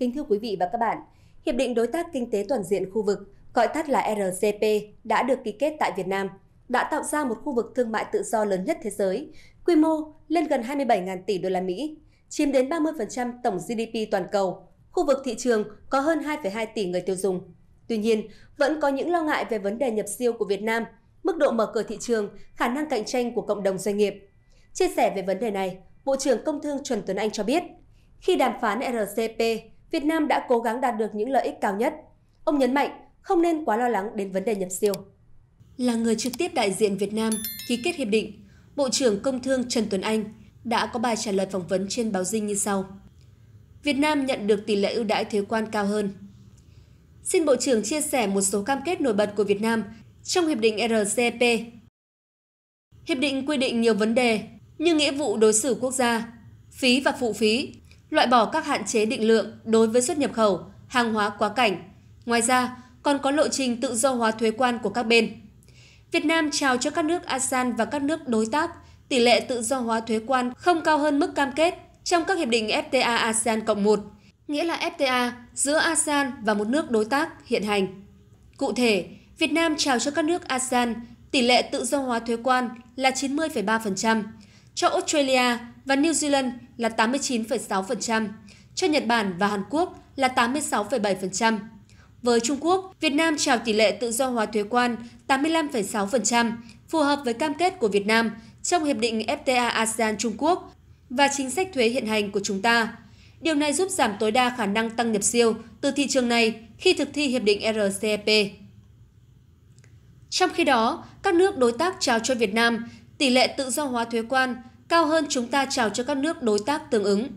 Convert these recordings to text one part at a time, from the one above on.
Kính thưa quý vị và các bạn, Hiệp định Đối tác Kinh tế Toàn diện khu vực, gọi tắt là RCP, đã được ký kết tại Việt Nam, đã tạo ra một khu vực thương mại tự do lớn nhất thế giới, quy mô lên gần 27.000 tỷ đô la Mỹ, chiếm đến 30% tổng GDP toàn cầu. Khu vực thị trường có hơn 2,2 tỷ người tiêu dùng. Tuy nhiên, vẫn có những lo ngại về vấn đề nhập siêu của Việt Nam, mức độ mở cửa thị trường, khả năng cạnh tranh của cộng đồng doanh nghiệp. Chia sẻ về vấn đề này, Bộ trưởng Công Thương Trần Tuấn Anh cho biết, khi đàm phán RCP Việt Nam đã cố gắng đạt được những lợi ích cao nhất. Ông nhấn mạnh không nên quá lo lắng đến vấn đề nhập siêu. Là người trực tiếp đại diện Việt Nam ký kết hiệp định, Bộ trưởng Công Thương Trần Tuấn Anh đã có bài trả lời phỏng vấn trên báo Dinh như sau. Việt Nam nhận được tỷ lệ ưu đãi thuế quan cao hơn. Xin Bộ trưởng chia sẻ một số cam kết nổi bật của Việt Nam trong Hiệp định RCEP. Hiệp định quy định nhiều vấn đề như nghĩa vụ đối xử quốc gia, phí và phụ phí, loại bỏ các hạn chế định lượng đối với xuất nhập khẩu, hàng hóa quá cảnh. Ngoài ra, còn có lộ trình tự do hóa thuế quan của các bên. Việt Nam chào cho các nước ASEAN và các nước đối tác tỷ lệ tự do hóa thuế quan không cao hơn mức cam kết trong các hiệp định FTA ASEAN cộng 1, nghĩa là FTA giữa ASEAN và một nước đối tác hiện hành. Cụ thể, Việt Nam chào cho các nước ASEAN tỷ lệ tự do hóa thuế quan là 90,3%, cho Australia và New Zealand là 89,6%, cho Nhật Bản và Hàn Quốc là 86,7%. Với Trung Quốc, Việt Nam trào tỷ lệ tự do hóa thuế quan 85,6%, phù hợp với cam kết của Việt Nam trong Hiệp định FTA ASEAN Trung Quốc và chính sách thuế hiện hành của chúng ta. Điều này giúp giảm tối đa khả năng tăng nhập siêu từ thị trường này khi thực thi Hiệp định RCEP. Trong khi đó, các nước đối tác trao cho Việt Nam tỷ lệ tự do hóa thuế quan cao hơn chúng ta chào cho các nước đối tác tương ứng.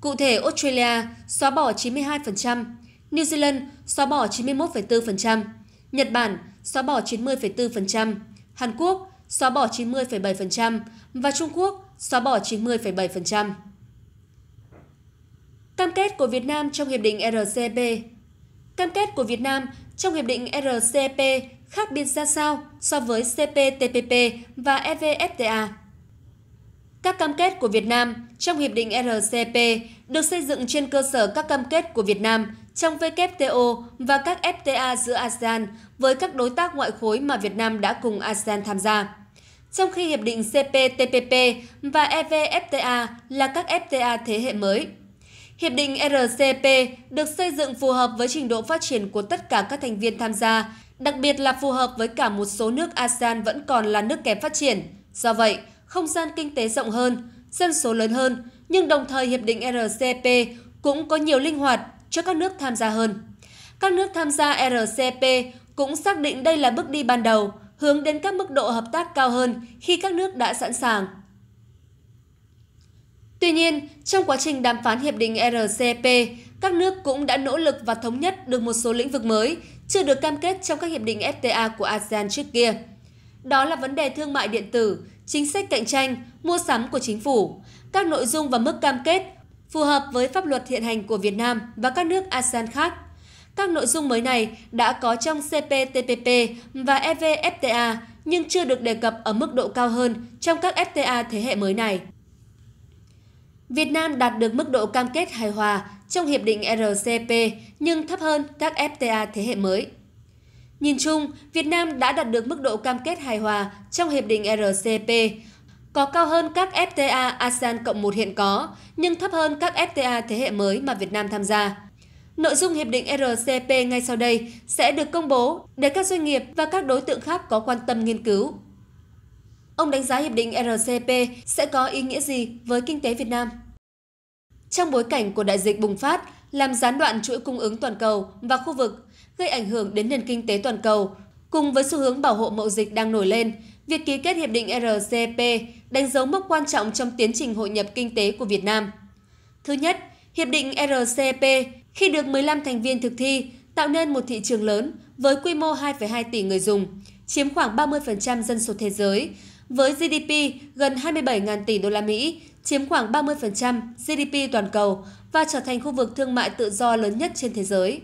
Cụ thể, Australia xóa bỏ 92%, New Zealand xóa bỏ 91,4%, Nhật Bản xóa bỏ 90,4%, Hàn Quốc xóa bỏ 90,7% và Trung Quốc xóa bỏ 90,7%. Cam kết của Việt Nam trong Hiệp định RCEP Cam kết của Việt Nam trong hiệp định RCEP khác biệt ra sao so với CPTPP và EVFTA? Các cam kết của Việt Nam trong Hiệp định RCEP được xây dựng trên cơ sở các cam kết của Việt Nam trong WTO và các FTA giữa ASEAN với các đối tác ngoại khối mà Việt Nam đã cùng ASEAN tham gia. Trong khi Hiệp định CPTPP và EVFTA là các FTA thế hệ mới – Hiệp định RCP được xây dựng phù hợp với trình độ phát triển của tất cả các thành viên tham gia, đặc biệt là phù hợp với cả một số nước ASEAN vẫn còn là nước kém phát triển. Do vậy, không gian kinh tế rộng hơn, dân số lớn hơn, nhưng đồng thời hiệp định RCP cũng có nhiều linh hoạt cho các nước tham gia hơn. Các nước tham gia RCP cũng xác định đây là bước đi ban đầu, hướng đến các mức độ hợp tác cao hơn khi các nước đã sẵn sàng Tuy nhiên, trong quá trình đàm phán hiệp định RCEP, các nước cũng đã nỗ lực và thống nhất được một số lĩnh vực mới chưa được cam kết trong các hiệp định FTA của ASEAN trước kia. Đó là vấn đề thương mại điện tử, chính sách cạnh tranh, mua sắm của chính phủ, các nội dung và mức cam kết phù hợp với pháp luật hiện hành của Việt Nam và các nước ASEAN khác. Các nội dung mới này đã có trong CPTPP và EVFTA nhưng chưa được đề cập ở mức độ cao hơn trong các FTA thế hệ mới này. Việt Nam đạt được mức độ cam kết hài hòa trong Hiệp định RCP nhưng thấp hơn các FTA thế hệ mới. Nhìn chung, Việt Nam đã đạt được mức độ cam kết hài hòa trong Hiệp định RCP, có cao hơn các FTA ASEAN cộng 1 hiện có, nhưng thấp hơn các FTA thế hệ mới mà Việt Nam tham gia. Nội dung Hiệp định RCP ngay sau đây sẽ được công bố để các doanh nghiệp và các đối tượng khác có quan tâm nghiên cứu. Ông đánh giá Hiệp định RCP sẽ có ý nghĩa gì với kinh tế Việt Nam? trong bối cảnh của đại dịch bùng phát, làm gián đoạn chuỗi cung ứng toàn cầu và khu vực, gây ảnh hưởng đến nền kinh tế toàn cầu. Cùng với xu hướng bảo hộ mậu dịch đang nổi lên, việc ký kết hiệp định RCEP đánh dấu mốc quan trọng trong tiến trình hội nhập kinh tế của Việt Nam. Thứ nhất, hiệp định RCEP khi được 15 thành viên thực thi tạo nên một thị trường lớn với quy mô 2,2 tỷ người dùng, chiếm khoảng 30% dân số thế giới, với GDP gần 27.000 tỷ đô la Mỹ, chiếm khoảng 30% GDP toàn cầu và trở thành khu vực thương mại tự do lớn nhất trên thế giới.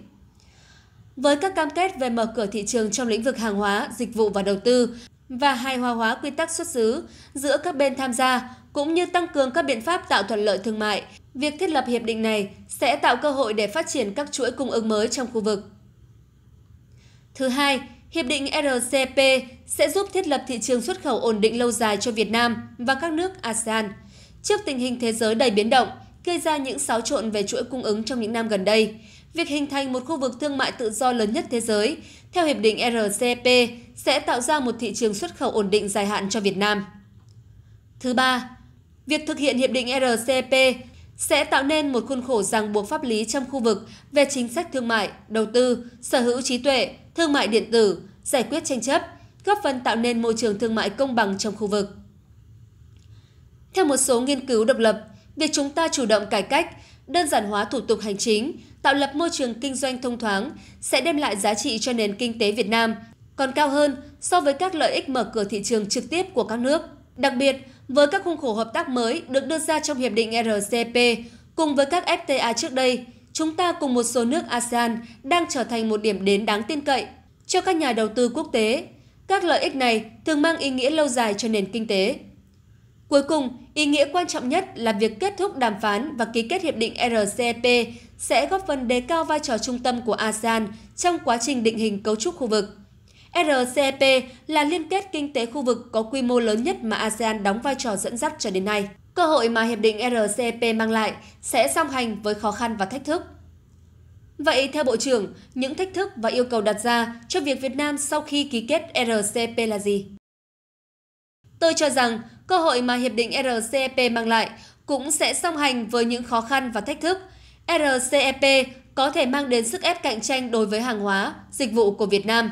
Với các cam kết về mở cửa thị trường trong lĩnh vực hàng hóa, dịch vụ và đầu tư và hài hòa hóa quy tắc xuất xứ giữa các bên tham gia cũng như tăng cường các biện pháp tạo thuận lợi thương mại, việc thiết lập hiệp định này sẽ tạo cơ hội để phát triển các chuỗi cung ứng mới trong khu vực. Thứ hai, Hiệp định RCEP sẽ giúp thiết lập thị trường xuất khẩu ổn định lâu dài cho Việt Nam và các nước ASEAN – Trước tình hình thế giới đầy biến động, gây ra những xáo trộn về chuỗi cung ứng trong những năm gần đây, việc hình thành một khu vực thương mại tự do lớn nhất thế giới, theo Hiệp định RCEP, sẽ tạo ra một thị trường xuất khẩu ổn định dài hạn cho Việt Nam. Thứ ba, việc thực hiện Hiệp định RCEP sẽ tạo nên một khuôn khổ ràng buộc pháp lý trong khu vực về chính sách thương mại, đầu tư, sở hữu trí tuệ, thương mại điện tử, giải quyết tranh chấp, góp phần tạo nên môi trường thương mại công bằng trong khu vực. Theo một số nghiên cứu độc lập, việc chúng ta chủ động cải cách, đơn giản hóa thủ tục hành chính, tạo lập môi trường kinh doanh thông thoáng sẽ đem lại giá trị cho nền kinh tế Việt Nam, còn cao hơn so với các lợi ích mở cửa thị trường trực tiếp của các nước. Đặc biệt, với các khung khổ hợp tác mới được đưa ra trong Hiệp định RCEP cùng với các FTA trước đây, chúng ta cùng một số nước ASEAN đang trở thành một điểm đến đáng tin cậy cho các nhà đầu tư quốc tế. Các lợi ích này thường mang ý nghĩa lâu dài cho nền kinh tế. Cuối cùng, Ý nghĩa quan trọng nhất là việc kết thúc đàm phán và ký kết hiệp định RCEP sẽ góp phần đề cao vai trò trung tâm của ASEAN trong quá trình định hình cấu trúc khu vực. RCEP là liên kết kinh tế khu vực có quy mô lớn nhất mà ASEAN đóng vai trò dẫn dắt cho đến nay. Cơ hội mà hiệp định RCEP mang lại sẽ song hành với khó khăn và thách thức. Vậy theo Bộ trưởng, những thách thức và yêu cầu đặt ra cho việc Việt Nam sau khi ký kết RCEP là gì? Tôi cho rằng cơ hội mà Hiệp định RCEP mang lại cũng sẽ song hành với những khó khăn và thách thức. RCEP có thể mang đến sức ép cạnh tranh đối với hàng hóa, dịch vụ của Việt Nam.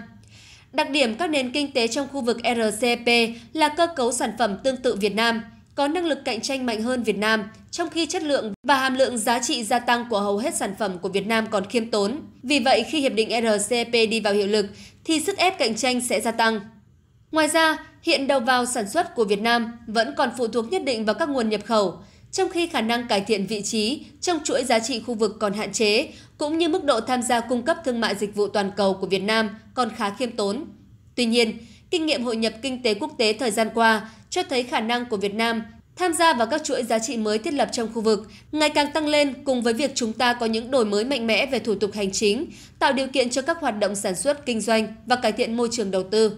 Đặc điểm các nền kinh tế trong khu vực RCEP là cơ cấu sản phẩm tương tự Việt Nam, có năng lực cạnh tranh mạnh hơn Việt Nam, trong khi chất lượng và hàm lượng giá trị gia tăng của hầu hết sản phẩm của Việt Nam còn khiêm tốn. Vì vậy, khi hiệp định RCEP đi vào hiệu lực thì sức ép cạnh tranh sẽ gia tăng. Ngoài ra, hiện đầu vào sản xuất của Việt Nam vẫn còn phụ thuộc nhất định vào các nguồn nhập khẩu, trong khi khả năng cải thiện vị trí trong chuỗi giá trị khu vực còn hạn chế, cũng như mức độ tham gia cung cấp thương mại dịch vụ toàn cầu của Việt Nam còn khá khiêm tốn. Tuy nhiên, kinh nghiệm hội nhập kinh tế quốc tế thời gian qua cho thấy khả năng của Việt Nam tham gia vào các chuỗi giá trị mới thiết lập trong khu vực ngày càng tăng lên cùng với việc chúng ta có những đổi mới mạnh mẽ về thủ tục hành chính, tạo điều kiện cho các hoạt động sản xuất kinh doanh và cải thiện môi trường đầu tư.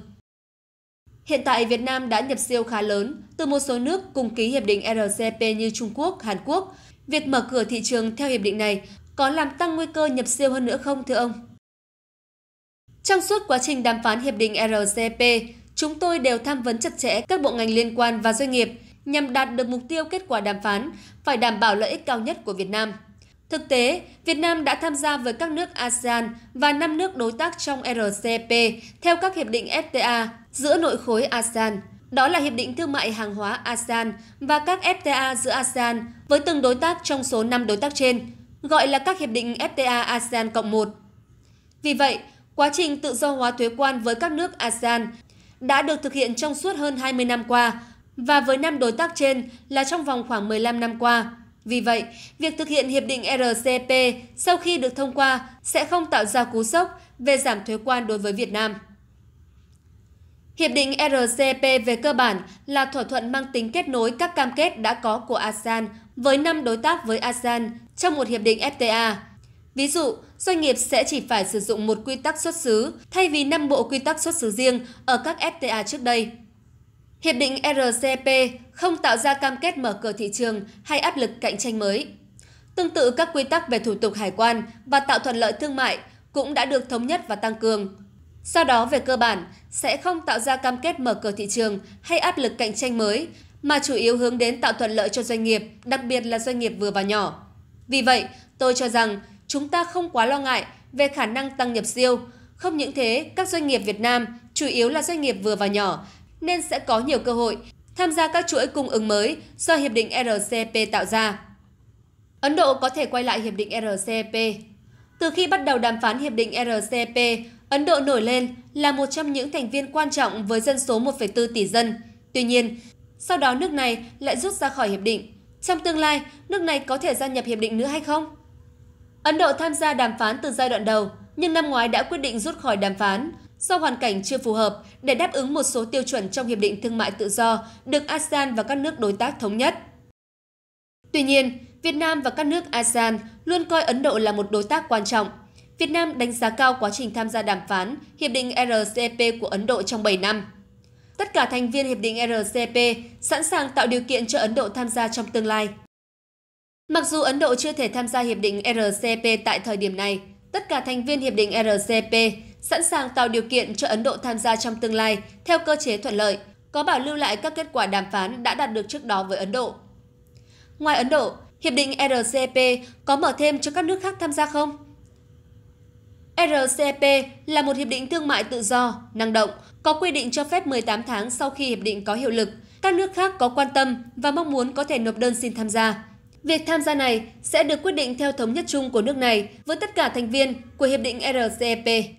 Hiện tại Việt Nam đã nhập siêu khá lớn từ một số nước cùng ký hiệp định RCEP như Trung Quốc, Hàn Quốc. Việc mở cửa thị trường theo hiệp định này có làm tăng nguy cơ nhập siêu hơn nữa không thưa ông? Trong suốt quá trình đàm phán hiệp định RCEP, chúng tôi đều tham vấn chặt chẽ các bộ ngành liên quan và doanh nghiệp nhằm đạt được mục tiêu kết quả đàm phán phải đảm bảo lợi ích cao nhất của Việt Nam. Thực tế, Việt Nam đã tham gia với các nước ASEAN và 5 nước đối tác trong RCEP theo các hiệp định FTA giữa nội khối ASEAN. Đó là Hiệp định Thương mại Hàng hóa ASEAN và các FTA giữa ASEAN với từng đối tác trong số 5 đối tác trên, gọi là các Hiệp định FTA ASEAN cộng 1. Vì vậy, quá trình tự do hóa thuế quan với các nước ASEAN đã được thực hiện trong suốt hơn 20 năm qua và với 5 đối tác trên là trong vòng khoảng 15 năm qua. Vì vậy, việc thực hiện Hiệp định RCEP sau khi được thông qua sẽ không tạo ra cú sốc về giảm thuế quan đối với Việt Nam. Hiệp định RCEP về cơ bản là thỏa thuận mang tính kết nối các cam kết đã có của ASEAN với 5 đối tác với ASEAN trong một hiệp định FTA. Ví dụ, doanh nghiệp sẽ chỉ phải sử dụng một quy tắc xuất xứ thay vì 5 bộ quy tắc xuất xứ riêng ở các FTA trước đây. Hiệp định RCEP không tạo ra cam kết mở cửa thị trường hay áp lực cạnh tranh mới. Tương tự các quy tắc về thủ tục hải quan và tạo thuận lợi thương mại cũng đã được thống nhất và tăng cường. Do đó về cơ bản sẽ không tạo ra cam kết mở cửa thị trường hay áp lực cạnh tranh mới, mà chủ yếu hướng đến tạo thuận lợi cho doanh nghiệp, đặc biệt là doanh nghiệp vừa và nhỏ. Vì vậy, tôi cho rằng chúng ta không quá lo ngại về khả năng tăng nhập siêu. Không những thế, các doanh nghiệp Việt Nam, chủ yếu là doanh nghiệp vừa và nhỏ, nên sẽ có nhiều cơ hội tham gia các chuỗi cung ứng mới do Hiệp định RCP tạo ra. Ấn Độ có thể quay lại Hiệp định RCP. Từ khi bắt đầu đàm phán Hiệp định RCP. Ấn Độ nổi lên là một trong những thành viên quan trọng với dân số 1,4 tỷ dân. Tuy nhiên, sau đó nước này lại rút ra khỏi hiệp định. Trong tương lai, nước này có thể gia nhập hiệp định nữa hay không? Ấn Độ tham gia đàm phán từ giai đoạn đầu, nhưng năm ngoái đã quyết định rút khỏi đàm phán do hoàn cảnh chưa phù hợp để đáp ứng một số tiêu chuẩn trong hiệp định thương mại tự do được ASEAN và các nước đối tác thống nhất. Tuy nhiên, Việt Nam và các nước ASEAN luôn coi Ấn Độ là một đối tác quan trọng – Việt Nam đánh giá cao quá trình tham gia đàm phán Hiệp định RCEP của Ấn Độ trong 7 năm. Tất cả thành viên Hiệp định RCEP sẵn sàng tạo điều kiện cho Ấn Độ tham gia trong tương lai. Mặc dù Ấn Độ chưa thể tham gia Hiệp định RCEP tại thời điểm này, tất cả thành viên Hiệp định RCEP sẵn sàng tạo điều kiện cho Ấn Độ tham gia trong tương lai theo cơ chế thuận lợi, có bảo lưu lại các kết quả đàm phán đã đạt được trước đó với Ấn Độ. Ngoài Ấn Độ, Hiệp định RCEP có mở thêm cho các nước khác tham gia không? RCEP là một hiệp định thương mại tự do, năng động, có quy định cho phép 18 tháng sau khi hiệp định có hiệu lực. Các nước khác có quan tâm và mong muốn có thể nộp đơn xin tham gia. Việc tham gia này sẽ được quyết định theo thống nhất chung của nước này với tất cả thành viên của hiệp định RCEP.